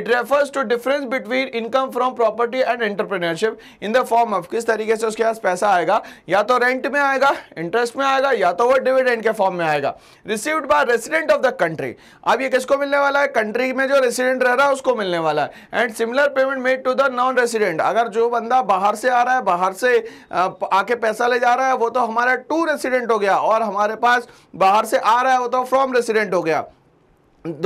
it refers to difference between income from property and entrepreneurship in the form of किस तरीके से उसके पास पैसा आएगा या तो रेंट में आएगा इंटरेस्ट में आएगा या तो वो डिविडेंड के फॉर्म में आएगा received by resident of the country अब ये किसको मिलने वाला है कंट्री में जो रेसिडेंट रह रहा है उसको मिलने वाला है and similar payment made to the non resident अगर जो बंदा बाहर से आ रहा है बाहर से आके पैसा ले जा रहा है वो तो हमारा टू रेसिडेंट हो गया और हमारे पास बाहर से आ रहा है वो तो फ्रॉम रेसिडेंट हो गया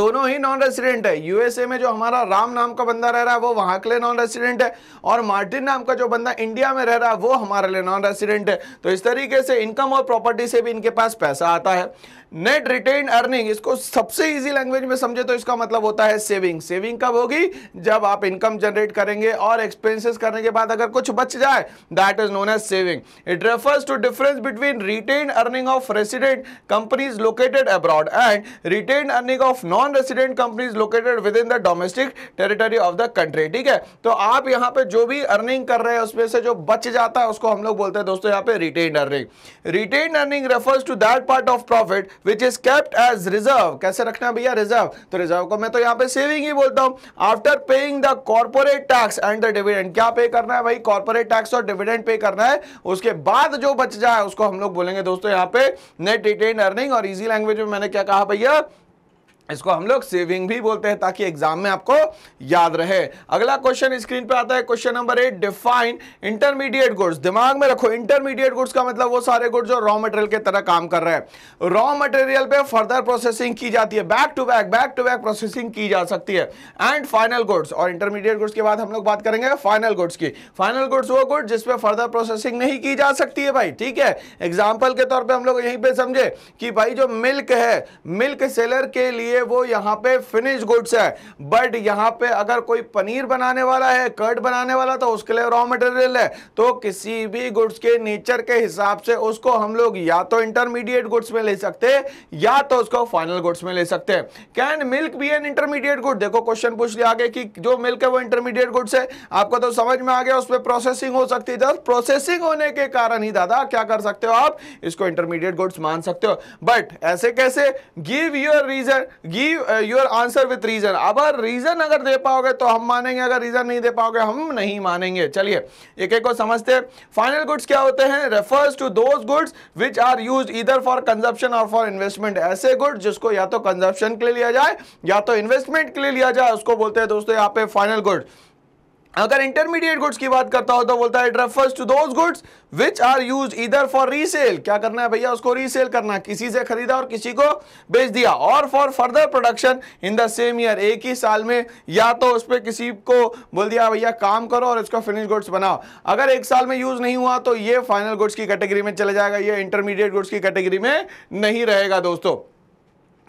दोनों ही नॉन रेसिडेंट है यूएसए में जो हमारा राम नाम का बंदा रह रहा है वो वहां के लिए नॉन रेसिडेंट है और मार्टिन नाम का जो बंदा इंडिया में रह रहा है वो हमारे लिए नॉन रेसिडेंट है तो इस तरीके से इनकम और प्रॉपर्टी से भी इनके पास पैसा आता है नेट रिटेन अर्निंग इसको सबसे इजी लैंग्वेज में समझे तो इसका मतलब होता है सेविंग सेविंग कब होगी जब आप इनकम जनरेट करेंगे और एक्सपेंसेस करने के बाद अगर कुछ बच जाए that is known as saving it refers to difference between retain earning of resident companies located abroad and retain earning of non resident companies located within the domestic territory of the country ठीक है तो आप यहाँ पे जो भी earning कर रहे हैं उसमें से जो बच जाता है उसको हम लोग बोलते हैं दोस्तों यहाँ पे retain earning retain earning refers to that part of profit which is kept as reserve कैसे रखना भैया रिजर्व तो रिजर्व को मैं तो यहाँ पे सेविंग ही बोलता हूँ after paying the corporate tax and the dividend क्या पे करना है भाई कॉर्पोरेट टैक्स और डिविडेंड पे करना है उसके बाद जो बच जाए उसको हम लोग बोलेंगे दोस्तों यहाँ पे नेट रिटेन अर्निंग और इजी लैंग्वेज में मैंने क्या कहा भैया इसको हम लोग सेविंग भी बोलते हैं ताकि एग्जाम में आपको याद रहे अगला क्वेश्चन स्क्रीन पे आता है question number eight define intermediate goods दिमाग में रखो इंटरमीडिएट गुड्स का मतलब वो सारे गुड्स जो रॉ मटेरियल के तरह काम कर रहे हैं रॉ मटेरियल पे फर्दर प्रोसेसिंग की जाती है back to back back to back processing की जा सकती है एंड फाइनल गुड्स और इंटरमीडिएट गुड्स के बाद हम लोग बात करेंगे फाइनल गुड्स की फाइनल गुड्स वो गुड जिसपे फर्दर प्रोसेसिंग नहीं की जा सकती है भाई ठीक है एग्जाम्पल के तौर पर हम लोग यहीं पर समझे कि भाई जो मिल्क है मिल्क सेलर के लिए वो यहाँ पे फिनिश गुड्स है बट यहाँ पे अगर कोई पनीर बनाने वाला है कर्ड बनाने वाला तो उसके लिए रॉ मटेरियल है तो किसी भी गुड्स के नेचर के हिसाब से उसको हम लोग या तो इंटरमीडिएट गुड्स में ले सकते या तो उसको फाइनल गुड्स में ले सकते हैं can milk be an intermediate good देखो क्वेश्चन पूछ लिया आगे कि जो मिल्क है वो इंटरमीडिएट गुड्स है आपको तो समझ में आ गया उसमें प्रोसेसिंग हो सकती है प्रोसेसिंग होने के कारण ही दादा क्या कर सकते हो आप इसको इंटरमीडिएट गुड्स मान सकते हो बट ऐसे कैसे give your reason give your answer with reason अब रीजन अगर दे पाओगे तो हम मानेंगे अगर रीजन नहीं दे पाओगे हम नहीं मानेंगे चलिए एक एक को समझते हैं फाइनल गुड्स क्या होते हैं refers to those goods which are use either for consumption और फॉर इन्वेस्टमेंट ऐसे गुड्स जिसको या तो कंजप्शन के लिए लिया जाए या तो इन्वेस्टमेंट के लिए लिया जाए उसको बोलते हैं दोस्तों यहाँ पे फाइनल गुड्स अगर इंटरमीडिएट गुड्स की बात करता हो तो बोलता है it refers to those goods which are use either for resale क्या करना है भैया उसको रीसेल करना है किसी से खरीदा और किसी को बेच दिया और for further production in the same year एक ही साल में या तो उस पर किसी को बोल दिया भैया काम करो और इसको फिनिश गुड्स बनाओ अगर एक साल में यूज नहीं हुआ तो ये फाइनल गुड्स की कैटेगरी में चला जाएगा ये इंटरमीडिएट गुड्स की कैटेगरी में नहीं रहेगा दोस्तों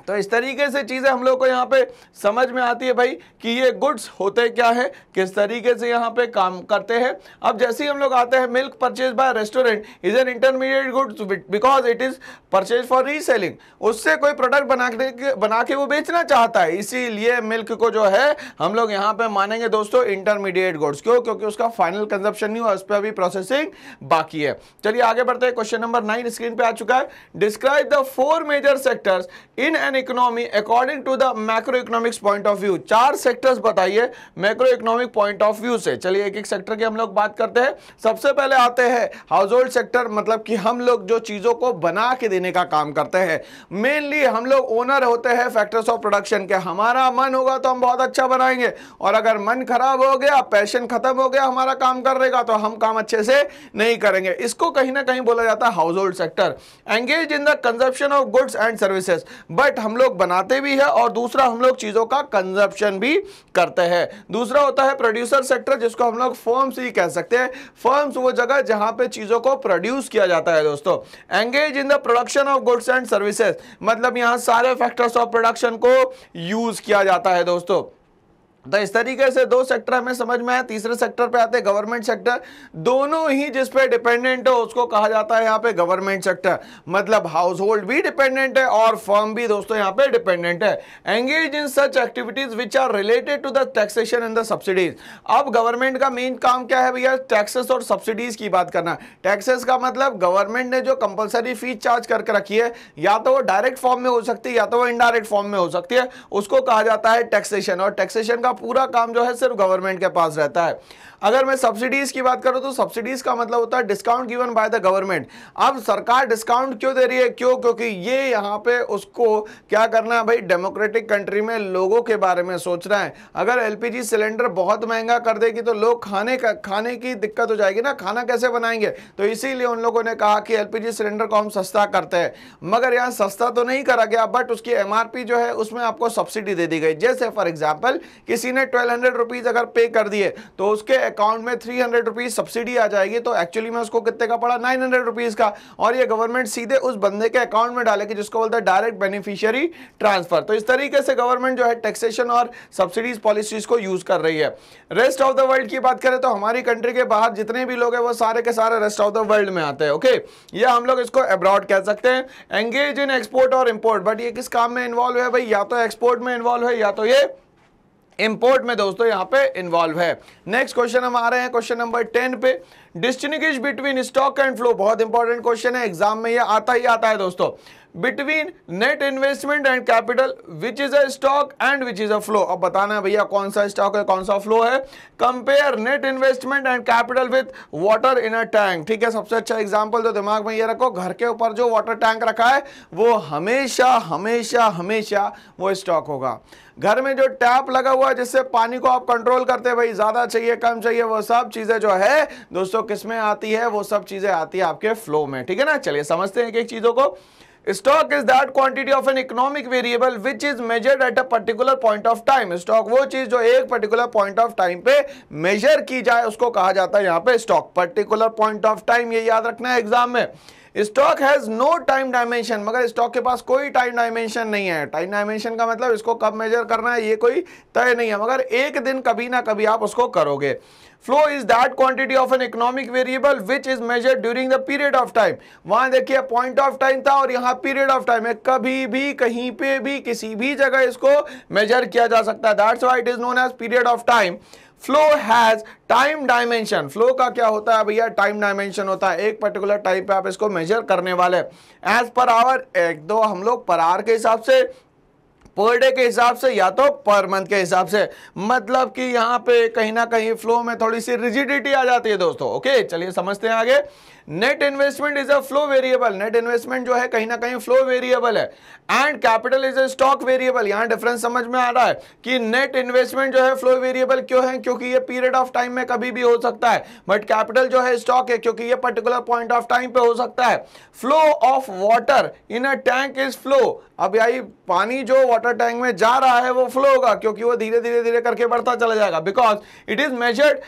तो इस तरीके से चीज़ें हम लोग को यहाँ पे समझ में आती है भाई कि ये गुड्स होते क्या है किस तरीके से यहाँ पे काम करते हैं अब जैसे ही हम लोग आते हैं milk purchase by restaurant is an intermediate goods because it is purchase for reselling उससे कोई प्रोडक्ट बना के बना के वो बेचना चाहता है इसीलिए मिल्क को जो है हम लोग यहाँ पे मानेंगे दोस्तों इंटरमीडिएट गुड्स क्यों क्योंकि उसका फाइनल कंजप्शन नहीं हुआ उस पर अभी प्रोसेसिंग बाकी है चलिए आगे बढ़ते हैं क्वेश्चन नंबर नाइन स्क्रीन पे आ चुका है describe the four major sectors in an economy according to the macro economics point of view चार सेक्टर्स बताइए macro economic point of view से चलिए एक एक सेक्टर की हम लोग बात करते हैं सबसे पहले आते हैं हाउस होल्ड सेक्टर मतलब कि हम लोग जो चीज़ों को बना के देने का काम करते हैं मेनली हम लोग ओनर होते हैं फैक्टर्स ऑफ प्रोडक्शन के हमारा मन होगा तो हम बहुत अच्छा बनाएंगे और अगर मन खराब हो गया पैशन खत्म हो गया हमारा काम करने का तो हम काम अच्छे से नहीं करेंगे इसको कहीं ना कहीं बोला जाता है household sector engage in the consumption of goods and services but हम लोग बनाते भी है और दूसरा हम लोग चीज़ों का कंजप्शन भी करते हैं दूसरा होता है प्रोड्यूसर सेक्टर जिसको हम लोग फर्म्स ही कह सकते हैं फर्म्स वो जगह जहां पे चीज़ों को प्रोड्यूस किया जाता है दोस्तों engage in the production of goods and services मतलब यहां सारे फैक्टर्स ऑफ प्रोडक्शन को यूज़ किया जाता है दोस्तों तो इस तरीके से दो सेक्टर हमें समझ में आया तीसरे सेक्टर पे आते हैं गवर्नमेंट सेक्टर दोनों ही जिस पे डिपेंडेंट हो उसको कहा जाता है यहाँ पे गवर्नमेंट सेक्टर मतलब हाउस होल्ड भी डिपेंडेंट है और फर्म भी दोस्तों यहाँ पे डिपेंडेंट है engage in such activities which are related to the taxation and the subsidies अब गवर्नमेंट का मेन काम क्या है भैया टैक्सेस और सब्सिडीज की बात करना टैक्सेस का मतलब गवर्नमेंट ने जो कंपल्सरी फीस चार्ज करके रखी है या तो वो डायरेक्ट फॉर्म में हो सकती है या तो वो इनडायरेक्ट फॉर्म में हो सकती है उसको कहा जाता है टैक्सेशन और टैक्सेशन का पूरा काम जो है सिर्फ गवर्नमेंट के पास रहता है अगर मैं सब्सिडीज़ की बात करूं तो सब्सिडीज़ का मतलब होता है discount given by the government अब सरकार डिस्काउंट क्यों दे रही है क्यों क्योंकि ये यहाँ पे उसको क्या करना है भाई डेमोक्रेटिक कंट्री में लोगों के बारे में सोचना है अगर एलपीजी सिलेंडर बहुत महंगा कर देगी तो लोग खाने का खाने की दिक्कत हो जाएगी ना खाना कैसे बनाएंगे तो इसीलिए उन लोगों ने कहा कि एलपीजी सिलेंडर को हम सस्ता करते हैं मगर यहाँ सस्ता तो नहीं करा गया बट उसकी एमआरपी जो है उसमें आपको सब्सिडी दे दी गई जैसे फॉर एग्जाम्पल किसी किसी ने ट्वेल्व हंड्रेड रुपीज़ अगर पे कर दिए तो उसके अकाउंट में थ्री हंड्रेड रुपीज़ सब्सिडी आ जाएगी तो एक्चुअली में उसको कितने का पड़ा नाइन हंड्रेड रुपीज़ का और ये गवर्नमेंट सीधे उस बंदे के अकाउंट में डालेगी जिसको बोलता है डायरेक्ट बेनिफिशियरी ट्रांसफ़र तो इस तरीके से गवर्नमेंट जो है टैक्सेशन और सब्सिडीज पॉलिसीज़ को यूज़ कर रही है रेस्ट ऑफ द वर्ल्ड की बात करें तो हमारी कंट्री के बाहर जितने भी लोग हैं वो सारे के सारे रेस्ट ऑफ द वर्ल्ड में आते हैं ओके या हम लोग इसको अब्रॉड कह सकते हैं एंगेज इन एक्सपोर्ट और इम्पोर्ट बट ये किस काम में इन्वॉल्व है भाई या तो एक्सपोर्ट में इन्वॉल्व है या तो ये इंपोर्ट में दोस्तों यहां पे इन्वॉल्व है नेक्स्ट क्वेश्चन हम आ रहे हैं क्वेश्चन नंबर टेन पे distinguish between stock and flow बहुत इंपॉर्टेंट क्वेश्चन है एग्जाम में ये आता ही आता है दोस्तों between net investment and capital which is a stock and which is a flow अब बताना है भैया कौन सा स्टॉक है कौन सा फ्लो है compare net investment and capital with water in a tank ठीक है सबसे अच्छा एग्जाम्पल तो दिमाग में ये रखो घर के ऊपर जो वाटर टैंक रखा है वो हमेशा हमेशा हमेशा वो स्टॉक होगा घर में जो टैप लगा हुआ है जिससे पानी को आप कंट्रोल करते हैं भाई ज़्यादा चाहिए कम चाहिए वो सब चीज़ें जो है दोस्तों किसमें आती है वो सब चीज़ें आती है आपके फ्लो में ठीक है ना चलिए समझते हैं एक एक चीज़ों को stock is that quantity of an economic variable which is measured at a particular point of time stock वो चीज जो एक पर्टिकुलर पॉइंट ऑफ टाइम पे मेजर की जाए उसको कहा जाता है यहां पे stock particular point of time ये याद रखना है एग्जाम में stock has no time dimension मगर स्टॉक के पास कोई टाइम डायमेंशन नहीं है टाइम डायमेंशन का मतलब इसको कब मेजर करना है ये कोई तय नहीं है मगर एक दिन कभी ना कभी आप उसको करोगे flow is that quantity of an economic variable which is measure during the period of time वहां देखिए पॉइंट ऑफ टाइम था और यहाँ पीरियड ऑफ टाइम है कभी भी कहीं पे भी किसी भी जगह इसको मेजर किया जा सकता है that's why it is known as period of time flow has time dimension flow का क्या होता है भैया टाइम डायमेंशन होता है एक पर्टिकुलर टाइम पे आप इसको मेजर करने वाले एज पर आवर एक दो हम लोग पर आवर के हिसाब से पर डे के हिसाब से या तो पर मंथ के हिसाब से मतलब कि यहां पे कहीं ना कहीं फ्लो में थोड़ी सी रिजिडिटी आ जाती है दोस्तों ओके चलिए समझते हैं आगे net investment is a flow variable net investment जो है कहीं ना कहीं फ्लो वेरिएबल है and capital is a stock variable यहां डिफरेंस समझ में आ रहा है कि नेट इन्वेस्टमेंट जो है फ्लो वेरिएबल क्यों है क्योंकि ये पीरियड ऑफ टाइम में कभी भी हो सकता है बट कैपिटल जो है स्टॉक है क्योंकि ये पर्टिकुलर पॉइंट ऑफ टाइम पे हो सकता है flow of water in a tank is flow अब यही पानी जो वाटर टैंक में जा रहा है वो फ्लो होगा क्योंकि वो धीरे धीरे धीरे करके बढ़ता चला जाएगा because it is measured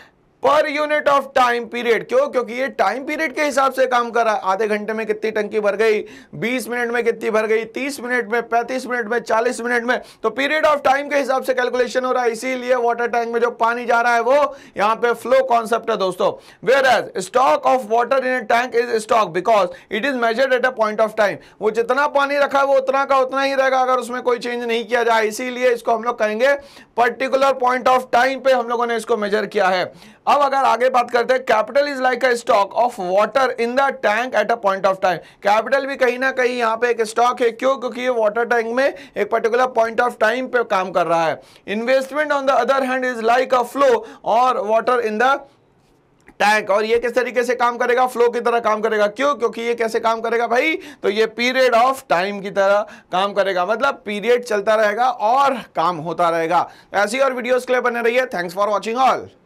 per unit of time period क्यों क्योंकि ये टाइम पीरियड के हिसाब से काम कर रहा है आधे घंटे में कितनी टंकी भर गई 20 मिनट में कितनी भर गई 30 मिनट में 35 मिनट में 40 मिनट में तो पीरियड ऑफ टाइम के हिसाब से कैलकुलेशन हो रहा है इसीलिए वाटर टैंक में जो पानी जा रहा है वो यहाँ पे फ्लो कॉन्सेप्ट है दोस्तों whereas stock of water in a tank is stock because it is measured at a point of time वो जितना पानी रखा है वो उतना का उतना ही रहेगा अगर उसमें कोई चेंज नहीं किया जाए इसीलिए इसको हम लोग कहेंगे पर्टिकुलर पॉइंट ऑफ टाइम पे हम लोगों ने इसको मेजर किया है अब अगर आगे बात करते हैं capital is like a stock of water in the tank at a point of time capital भी कहीं ना कहीं यहाँ पे एक स्टॉक है क्यों क्योंकि ये वाटर टैंक में एक पर्टिकुलर पॉइंट ऑफ टाइम पे काम कर रहा है investment on the other hand is like a flow और वाटर इन द टैंक और ये किस तरीके से काम करेगा फ्लो की तरह काम करेगा क्यों क्योंकि ये कैसे काम करेगा भाई तो ये पीरियड ऑफ टाइम की तरह काम करेगा मतलब पीरियड चलता रहेगा और काम होता रहेगा ऐसी और वीडियोस के लिए बने रहिए थैंक्स फॉर वॉचिंग ऑल